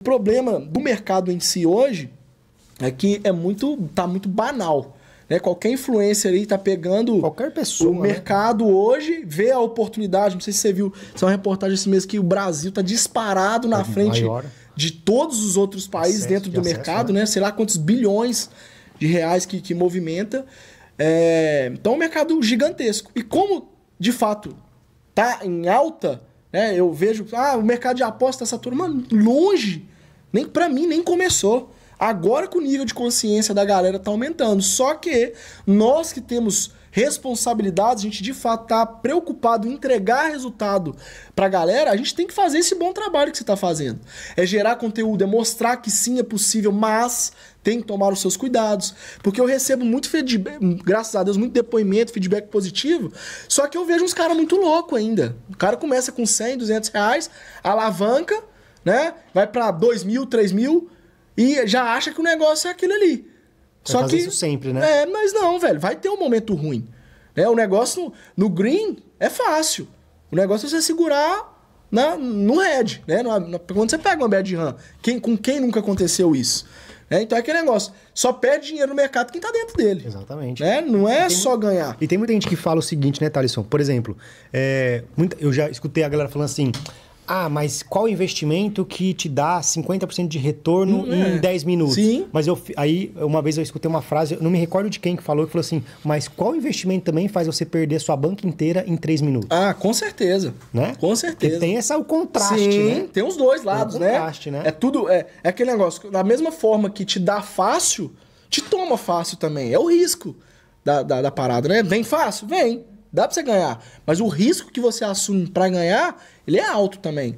O problema do mercado em si hoje é que é muito, tá muito banal. Né? Qualquer influencer aí tá pegando qualquer pessoa, o né? mercado né? hoje, vê a oportunidade. Não sei se você viu, se é uma reportagem esse mês que o Brasil tá disparado na é frente maior. de todos os outros países acesso, dentro do de mercado, né? né? Sei lá quantos bilhões de reais que, que movimenta. É... Então é um mercado gigantesco. E como, de fato, tá em alta, né? Eu vejo, ah, o mercado de aposta está turma longe. Nem para mim nem começou. Agora que o nível de consciência da galera tá aumentando. Só que nós que temos responsabilidades, a gente de fato tá preocupado em entregar resultado para a galera, a gente tem que fazer esse bom trabalho que você está fazendo. É gerar conteúdo, é mostrar que sim é possível, mas tem que tomar os seus cuidados, porque eu recebo muito feedback, graças a Deus, muito depoimento, feedback positivo, só que eu vejo uns caras muito louco ainda. O cara começa com 100, 200 reais, alavanca, né? Vai para 2 mil, 3 mil e já acha que o negócio é aquilo ali. Só que isso sempre, né? É, mas não, velho, vai ter um momento ruim. É O negócio no, no green é fácil. O negócio é você segurar na, no red, né? No, no, quando você pega uma bad run, quem, com quem nunca aconteceu isso? É, então é aquele negócio, só perde dinheiro no mercado quem tá dentro dele. Exatamente. Né? Não é tem, só ganhar. E tem muita gente que fala o seguinte, né, Thalisson? Por exemplo, é, muita, eu já escutei a galera falando assim ah, mas qual investimento que te dá 50% de retorno hum, em é. 10 minutos? Sim. Mas eu aí uma vez eu escutei uma frase, não me recordo de quem que falou, que falou assim: "Mas qual investimento também faz você perder sua banca inteira em 3 minutos?" Ah, com certeza. Né? Com certeza. Porque tem essa o contraste, Sim, né? Tem os dois lados, né? o contraste, né? né? É tudo é, é aquele negócio, da mesma forma que te dá fácil, te toma fácil também. É o risco da, da, da parada, né? Vem fácil, vem dá para você ganhar. Mas o risco que você assume para ganhar, ele é alto também.